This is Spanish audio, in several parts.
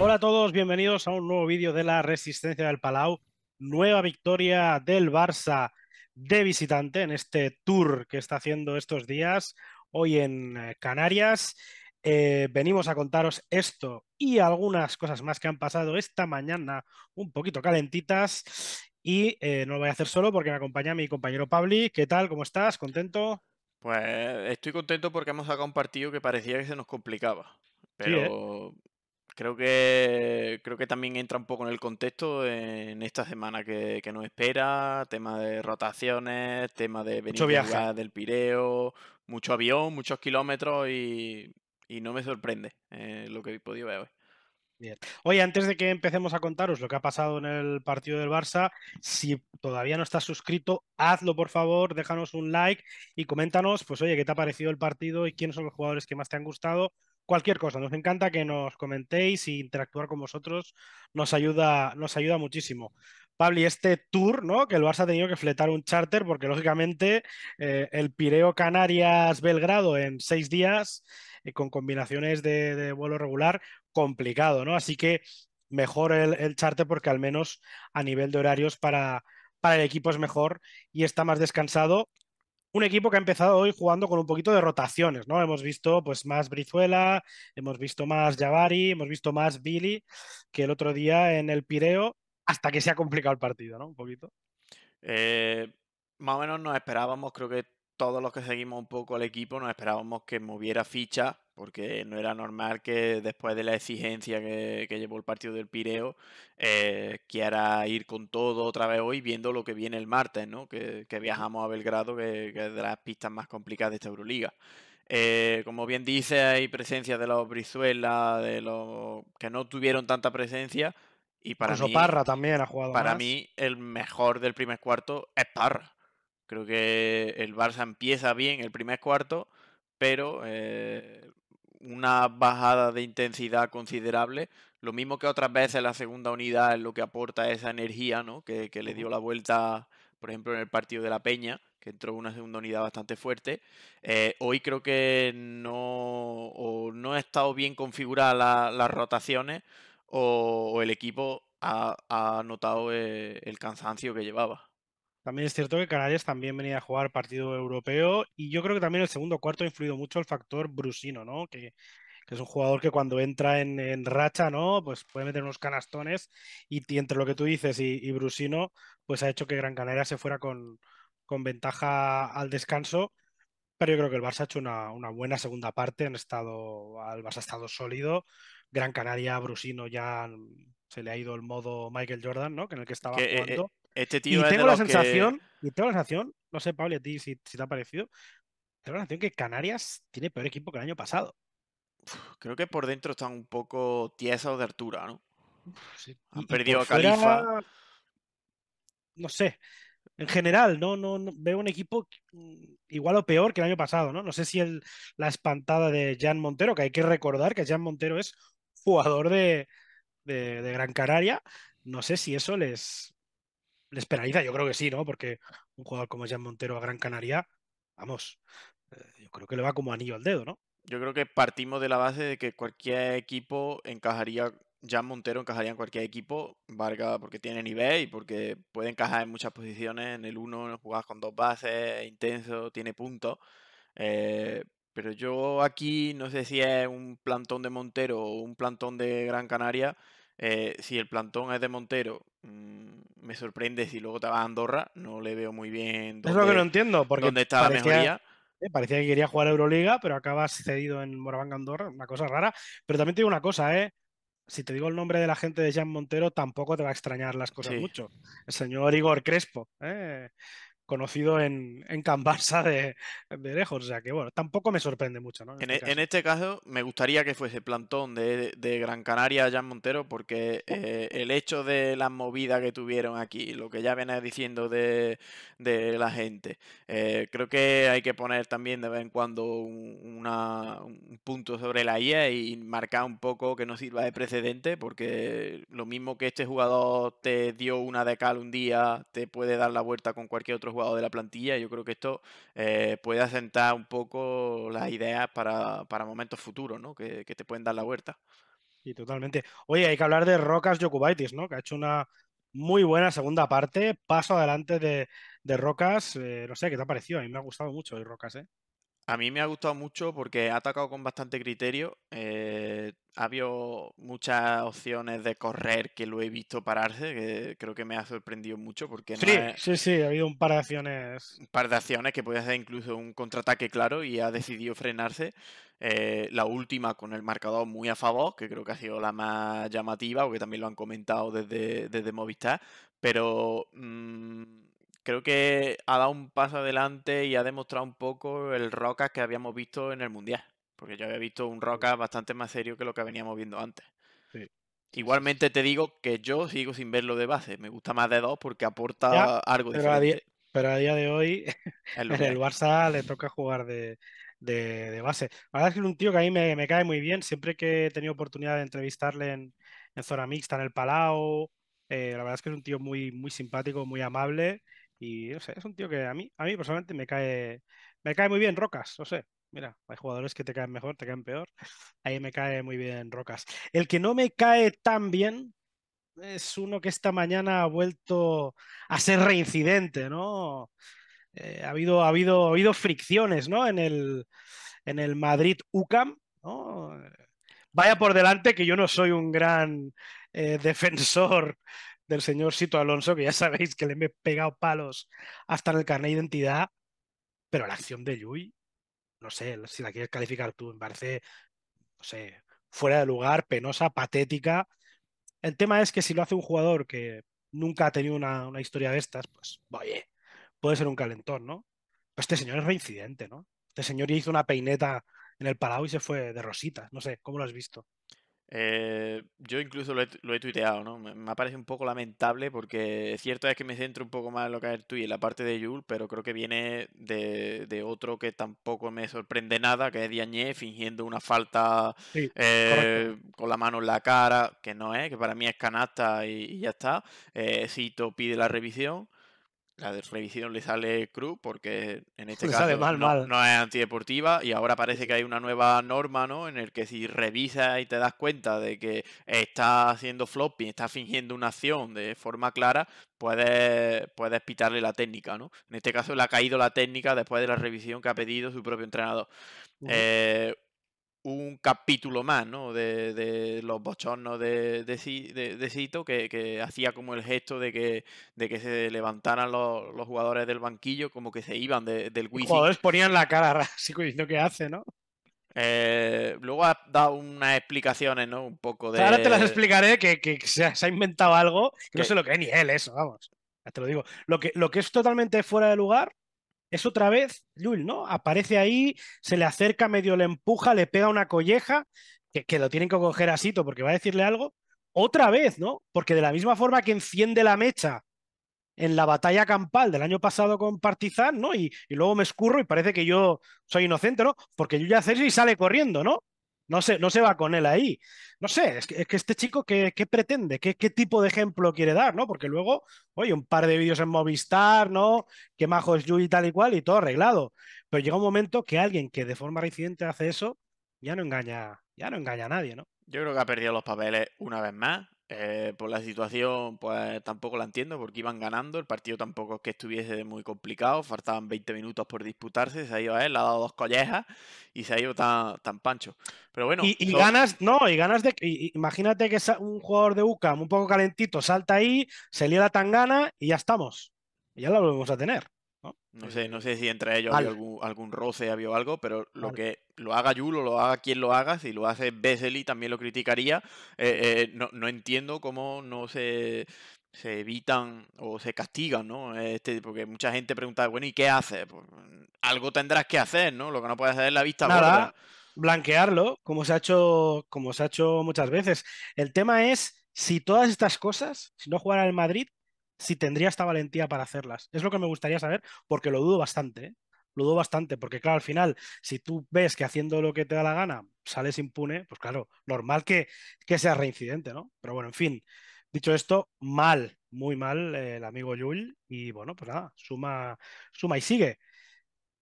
Hola a todos, bienvenidos a un nuevo vídeo de la Resistencia del Palau. Nueva victoria del Barça de visitante en este tour que está haciendo estos días, hoy en eh, Canarias. Eh, venimos a contaros esto y algunas cosas más que han pasado esta mañana un poquito calentitas y eh, no lo voy a hacer solo porque me acompaña mi compañero Pabli. ¿Qué tal? ¿Cómo estás? ¿Contento? Pues estoy contento porque hemos sacado un partido que parecía que se nos complicaba. ¿eh? Pero creo que creo que también entra un poco en el contexto en esta semana que, nos espera, tema de rotaciones, tema de venir del Pireo, mucho avión, muchos kilómetros y, no me sorprende eh, lo que he podido ver hoy. Bien. Oye, antes de que empecemos a contaros lo que ha pasado en el partido del Barça, si todavía no estás suscrito, hazlo por favor, déjanos un like y coméntanos, pues oye, ¿qué te ha parecido el partido y quiénes son los jugadores que más te han gustado? Cualquier cosa, nos encanta que nos comentéis y interactuar con vosotros nos ayuda, nos ayuda muchísimo. Pablo, este tour, ¿no? Que el Barça ha tenido que fletar un charter porque lógicamente eh, el Pireo Canarias Belgrado en seis días eh, con combinaciones de, vuelo regular, complicado, ¿no? Así que mejor el, el charter porque al menos a nivel de horarios para, para el equipo es mejor y está más descansado un equipo que ha empezado hoy jugando con un poquito de rotaciones, ¿no? Hemos visto pues más Brizuela, hemos visto más Javari, hemos visto más Billy que el otro día en el Pireo, hasta que se ha complicado el partido, ¿no? Un poquito. Eh, más o menos nos esperábamos, creo que todos los que seguimos un poco el equipo nos esperábamos que moviera ficha, porque no era normal que después de la exigencia que, llevó el partido del Pireo, eh, quiera ir con todo otra vez hoy, viendo lo que viene el martes, ¿no? que, viajamos a Belgrado, que, es de las pistas más complicadas de esta Euroliga. Eh, como bien dice, hay presencia de los Brizuela, de los que no tuvieron tanta presencia. Y para Parra también ha jugado. Para mí, el mejor del primer cuarto es Parra. Creo que el Barça empieza bien el primer cuarto, pero eh, una bajada de intensidad considerable. Lo mismo que otras veces la segunda unidad es lo que aporta esa energía, ¿no? Que, le dio la vuelta, por ejemplo, en el partido de la Peña, que entró una segunda unidad bastante fuerte. Eh, hoy creo que no, no ha estado bien configurada las rotaciones o, el equipo ha, notado eh, el cansancio que llevaba. También es cierto que Canarias también venía a jugar partido europeo y yo creo que también el segundo cuarto ha influido mucho el factor Brusino, ¿no? Que, es un jugador que cuando entra en, racha, ¿no? Pues puede meter unos canastones y, entre lo que tú dices y, Brusino, pues ha hecho que Gran Canaria se fuera con, ventaja al descanso. Pero yo creo que el Barça ha hecho una, buena segunda parte, han estado, el Barça ha estado sólido. Gran Canaria, Brusino ya se le ha ido el modo Michael Jordan, ¿no? Que en el que estaba eh, eh, jugando. Este y tengo la sensación, la no sé, Pablo, a ti si, te ha parecido, tengo la sensación que Canarias tiene peor equipo que el año pasado. Creo que por dentro están un poco tiesos de altura, ¿no? Han perdido a Califa. No sé. En general, no, no, veo un equipo mm, igual o peor que el año pasado, ¿no? No sé si el, la espantada de Jan Montero, que hay que recordar que Jan Montero es jugador de, de Gran Canaria, no sé si eso les, les penaliza, yo creo que sí, ¿no? Porque un jugador como Jean Montero a Gran Canaria, vamos, eh, yo creo que le va como anillo al dedo, ¿no? Yo creo que partimos de la base de que cualquier equipo encajaría, Jean Montero encajaría en cualquier equipo, Varga porque tiene nivel y porque puede encajar en muchas posiciones, en el uno jugas con dos bases, intenso, tiene puntos. Eh, pero yo aquí no sé si es un plantón de Montero o un plantón de Gran Canaria. Eh, si el plantón es de Montero, mm, me sorprende si luego te vas a Andorra, no le veo muy bien. es lo que no entiendo, porque dónde parecía, eh, parecía que quería jugar Euroliga, pero acabas cedido en Moravanga Andorra, una cosa rara. Pero también te digo una cosa, ¿eh? Si te digo el nombre de la gente de Jean Montero, tampoco te va a extrañar las cosas mucho. El señor Igor Crespo, ¿eh? conocido en, en Can de, lejos. O sea que, bueno, tampoco me sorprende mucho. En, este, e, este, caso, me gustaría que fuese plantón de, Gran Canaria a Jan Montero, porque eh, el hecho de la movida que tuvieron aquí, lo que ya venía diciendo de, la gente, eh, creo que hay que poner también de vez en cuando un, un punto sobre la IA y marcar un poco que no sirva de precedente, porque lo mismo que este jugador te dio una de cal un día, te puede dar la vuelta con cualquier otro jugador de la plantilla. Yo creo que esto eh, puede asentar un poco las ideas para, para momentos futuros, ¿no? Que, te pueden dar la vuelta. y totalmente. Oye, hay que hablar de Rocas Jokubaitis, ¿no? Que ha hecho una muy buena segunda parte. Paso adelante de, de Rocas. Eh, no sé, ¿qué te ha parecido? A mí me ha gustado mucho el Rocas, ¿eh? A mí me ha gustado mucho porque ha atacado con bastante criterio. Eh, ha habido muchas opciones de correr que lo he visto pararse, que creo que me ha sorprendido mucho porque... Sí, sí, sí, ha habido un par de acciones. Un par de acciones que puede ser incluso un contraataque claro y ha decidido frenarse. Eh, la última con el marcador muy a favor, que creo que ha sido la más llamativa, o que también lo han comentado desde, Movistar, pero... Mm, creo que ha dado un paso adelante y ha demostrado un poco el Roca que habíamos visto en el Mundial. Porque yo había visto un Roca bastante más serio que lo que veníamos viendo antes. Igualmente te digo que yo sigo sin verlo de base. Me gusta más de dos porque aporta algo diferente. pero a día de hoy el, el Barça le toca jugar de, base. La verdad es que es un tío que a mí me, cae muy bien. Siempre que he tenido oportunidad de entrevistarle en, zona mixta, en el Palau, eh, la verdad es que es un tío muy, muy simpático, muy amable y no sé, es un tío que a mí, a mí personalmente me cae, me cae muy bien Rocas, no sé. Mira, hay jugadores que te caen mejor, te caen peor. Ahí me cae muy bien Rocas. El que no me cae tan bien es uno que esta mañana ha vuelto a ser reincidente, ¿no? Eh, ha, habido, ha, habido, fricciones, ¿no? En el, en el Madrid UCAM, eh, Vaya por delante que yo no soy un gran eh, defensor del señor Sito Alonso, que ya sabéis que le he pegado palos hasta en el carnet de identidad, pero la acción de Yui, no sé, si la quieres calificar tú, me parece, no sé, fuera de lugar, penosa, patética. El tema es que si lo hace un jugador que nunca ha tenido una, historia de estas, pues, oye, puede ser un calentón, ¿no? este señor es reincidente, ¿no? Este señor ya hizo una peineta en el Palau y se fue de rositas, no sé, ¿cómo lo has visto? Eh, yo incluso lo he, tuiteado, ¿no? Me, parece un poco lamentable porque cierto es que me centro un poco más en lo que es el tuit, en la parte de Yul, pero creo que viene de, de, otro que tampoco me sorprende nada, que es Diagne fingiendo una falta eh, con la mano en la cara, que no es, que para mí es canasta y, ya está. Eh, Cito pide la revisión la revisión le sale cruz porque en este caso no, es antideportiva y ahora parece que hay una nueva norma, ¿no? En el que si revisas y te das cuenta de que está haciendo flopping, está fingiendo una acción de forma clara, puedes, puedes pitarle la técnica, ¿no? En este caso le ha caído la técnica después de la revisión que ha pedido su propio entrenador un capítulo más, ¿no? De, los bochornos de, de, que, que, hacía como el gesto de que, de que se levantaran los, los jugadores del banquillo, como que se iban del wifi. Los jugadores ponían la cara así, diciendo qué hace, ¿no? Eh, luego ha dado unas explicaciones, ¿no? Un poco de. Ahora te las explicaré que, que se, ha inventado algo que, no sé lo que ni él, eso, vamos. Ya te lo digo. Lo que, lo que es totalmente fuera de lugar es otra vez Yul, ¿no? Aparece ahí, se le acerca, medio le empuja, le pega una colleja, que, lo tienen que coger asito porque va a decirle algo. Otra vez, ¿no? Porque de la misma forma que enciende la mecha en la batalla campal del año pasado con Partizan, ¿no? Y, luego me escurro y parece que yo soy inocente, ¿no? Porque eso y sale corriendo, ¿no? No se, no se va con él ahí. No sé, es que, este chico, ¿qué, pretende? ¿Qué, ¿Qué, tipo de ejemplo quiere dar? ¿no? Porque luego, oye, un par de vídeos en Movistar, ¿no? Qué majo es Yui y tal y cual, y todo arreglado. Pero llega un momento que alguien que de forma reciente hace eso, ya no engaña, ya no engaña a nadie, ¿no? Yo creo que ha perdido los papeles una vez más. Eh, por pues, la situación, pues tampoco la entiendo, porque iban ganando, el partido tampoco es que estuviese muy complicado, faltaban 20 minutos por disputarse, se ha ido a él, le ha dado dos collejas y se ha ido tan, tan pancho. Pero bueno. Y, ganas, no, y ganas de. imagínate que un jugador de UCAM un poco calentito salta ahí, se lía la tangana y ya estamos. ya la volvemos a tener. ¿no? Eh, sé, no sé si entre ellos algún, algún, roce, habido algo, pero lo que lo haga Yulo, lo haga quien lo haga, si lo hace y también lo criticaría. Eh, eh, no, entiendo cómo no se, se, evitan o se castigan, ¿no? Este, porque mucha gente pregunta, bueno, ¿y qué hace? Pues, algo tendrás que hacer, ¿no? Lo que no puedes hacer es la vista Nada, blanquearlo, como se ha hecho, como se ha hecho muchas veces. El tema es si todas estas cosas, si no jugara el Madrid, si tendría esta valentía para hacerlas. Es lo que me gustaría saber, porque lo dudo bastante. ¿eh? Lo dudo bastante, porque claro, al final, si tú ves que haciendo lo que te da la gana sales impune, pues claro, normal que, que sea reincidente, ¿no? Pero bueno, en fin, dicho esto, mal, muy mal eh, el amigo Yul, y bueno, pues nada, suma, suma y sigue.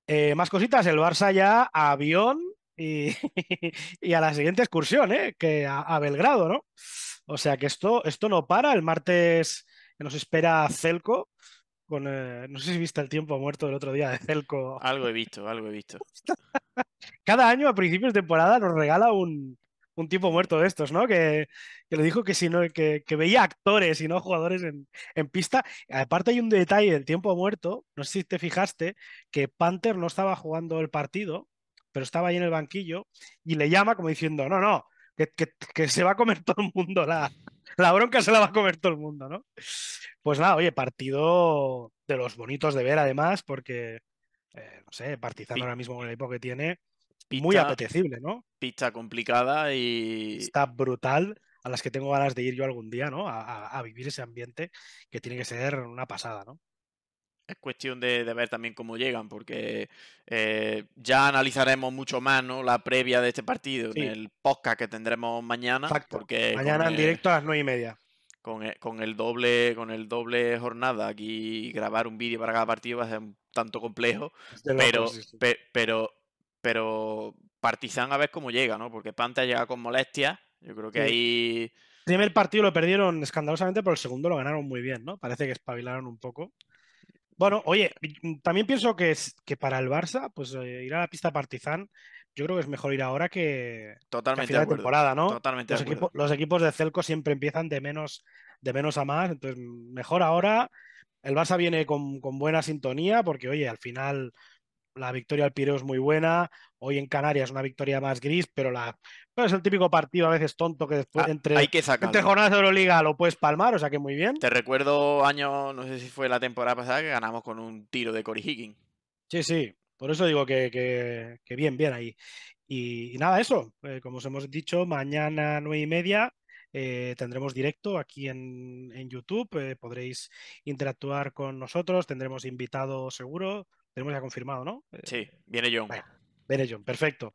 Eh, más cositas, el Barça ya a avión y, a la siguiente excursión, ¿eh? que a, Belgrado, ¿no? O sea que esto, esto no para. El martes que nos espera Celco. Con, eh, no sé si viste el tiempo muerto del otro día de Celco. Algo he visto, algo he visto. Cada año a principios de temporada nos regala un, un tipo muerto de estos, ¿no? Que, le dijo que, si no, que, veía actores y no jugadores en, pista. Aparte hay un detalle del tiempo muerto, no sé si te fijaste, que Panther no estaba jugando el partido, pero estaba ahí en el banquillo y le llama como diciendo, no, no, que, que se va a comer todo el mundo la, la bronca se la va a comer todo el mundo, ¿no? Pues nada, oye, partido de los bonitos de ver además, porque, eh, no sé, partizando ahora mismo con el equipo que tiene, muy apetecible, ¿no? Pista complicada y... Está brutal, a las que tengo ganas de ir yo algún día, ¿no? a vivir ese ambiente que tiene que ser una pasada, ¿no? es cuestión de, ver también cómo llegan, porque eh, ya analizaremos mucho más ¿no? la previa de este partido en el podcast que tendremos mañana. Porque mañana en directo a las nueve y media. Con el, doble, con el doble jornada aquí, grabar un vídeo para cada partido va a ser un tanto complejo. Pero, pero, pero Partizan a ver cómo llega, ¿no? Porque Panta llega con molestia. Yo creo que ahí. El primer partido lo perdieron escandalosamente, pero el segundo lo ganaron muy bien, ¿no? Parece que espabilaron un poco. Bueno, oye, también pienso que, es, que para el Barça, pues eh, ir a la pista Partizan, yo creo que es mejor ir ahora que, Totalmente final de, temporada, ¿no? Totalmente los, equipos, los equipos de Celco siempre empiezan de menos, de menos a más, entonces mejor ahora. El Barça viene con, con buena sintonía porque, oye, al final la victoria al Pireo es muy buena. Hoy en Canarias una victoria más gris, pero la pero es el típico partido a veces tonto que después ah, entre, hay que entre, jornadas de Euroliga lo puedes palmar, o sea que muy bien. Te recuerdo año, no sé si fue la temporada pasada, que ganamos con un tiro de Cory Higgins. Sí, sí, por eso digo que, bien, bien ahí. Y, nada, eso, eh, como os hemos dicho, mañana nueve y media eh, tendremos directo aquí en, YouTube, eh, podréis interactuar con nosotros, tendremos invitado seguro, tenemos ya confirmado, ¿no? Eh, sí, viene John. Viene John, perfecto.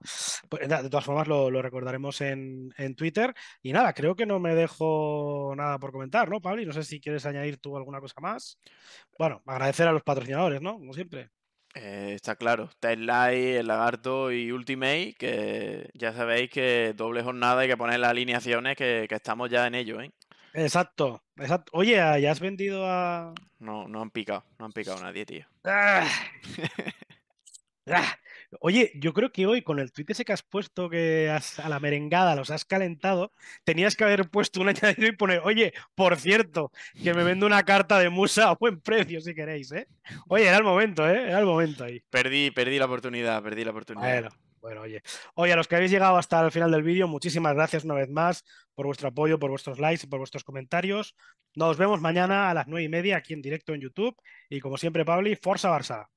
Pues de todas formas, lo, recordaremos en, Twitter. Y nada, creo que no me dejo nada por comentar, ¿no, Pablo? Y no sé si quieres añadir tú alguna cosa más. Bueno, agradecer a los patrocinadores, ¿no? Como siempre. Eh, está claro. Light, El Lagarto y Ultimate, que ya sabéis que doble jornada hay que poner las alineaciones, que, que estamos ya en ello, ¿eh? Exacto, exacto. Oye, ¿ah, ¿ya has vendido a...? No, no han picado, no han picado nadie, tío. Ah. Ah. Oye, yo creo que hoy con el tweet ese que has puesto que a la merengada los has calentado, tenías que haber puesto un añadido y poner, oye, por cierto, que me vendo una carta de Musa a buen precio si queréis, ¿eh? Oye, era el momento, ¿eh? Era el momento ahí. Perdí, perdí la oportunidad, perdí la oportunidad. bueno, oye. Oye, a los que habéis llegado hasta el final del vídeo, muchísimas gracias una vez más por vuestro apoyo, por vuestros likes y por vuestros comentarios. Nos vemos mañana a las nueve y media aquí en directo en YouTube. Y como siempre, Pablo, Forza Barça.